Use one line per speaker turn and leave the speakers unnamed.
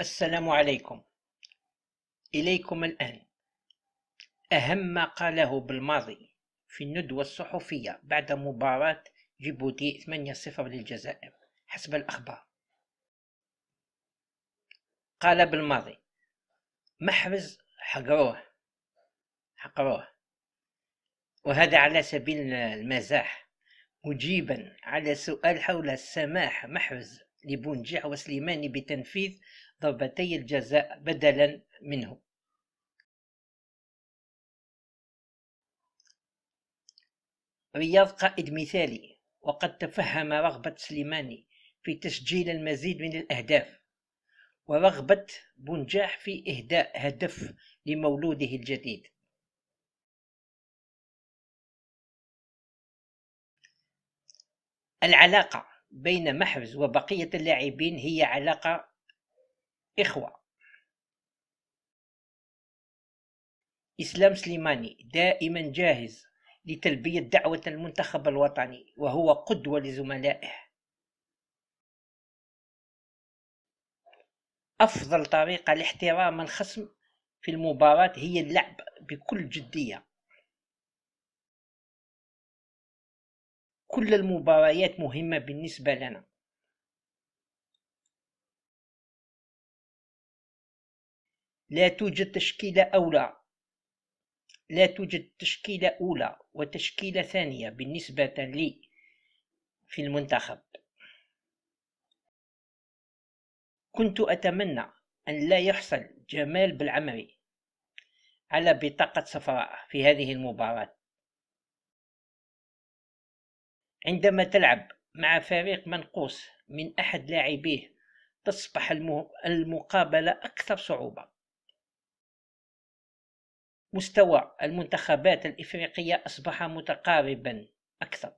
السلام
عليكم إليكم الآن أهم ما قاله بالماضي في الندوة الصحفية بعد مباراة جيبوتي 8-0 للجزائر حسب الأخبار قال بالماضي محرز حقروه حقروه وهذا على سبيل المزاح مجيبا على سؤال حول سماح محرز لبونجيح وسليماني بتنفيذ ضربتي
الجزاء بدلا منه رياض قائد مثالي وقد تفهم
رغبة سليماني في تسجيل المزيد من الأهداف ورغبة
بنجاح في إهداء هدف لمولوده الجديد العلاقة بين محرز وبقية اللاعبين هي علاقة إخوة
إسلام سليماني دائما جاهز لتلبية دعوة المنتخب الوطني وهو قدوة لزملائه أفضل طريقة لاحترام الخصم في المباراة هي اللعب بكل جدية
كل المباريات مهمة بالنسبة لنا لا توجد تشكيلة أولى لا توجد
تشكيلة أولى وتشكيلة ثانية بالنسبة لي في المنتخب كنت أتمنى أن لا يحصل جمال بالعمري على بطاقة صفراء في هذه المباراة عندما تلعب مع فريق منقوص من أحد لاعبيه تصبح المقابلة أكثر صعوبة مستوى المنتخبات
الإفريقية أصبح متقاربا أكثر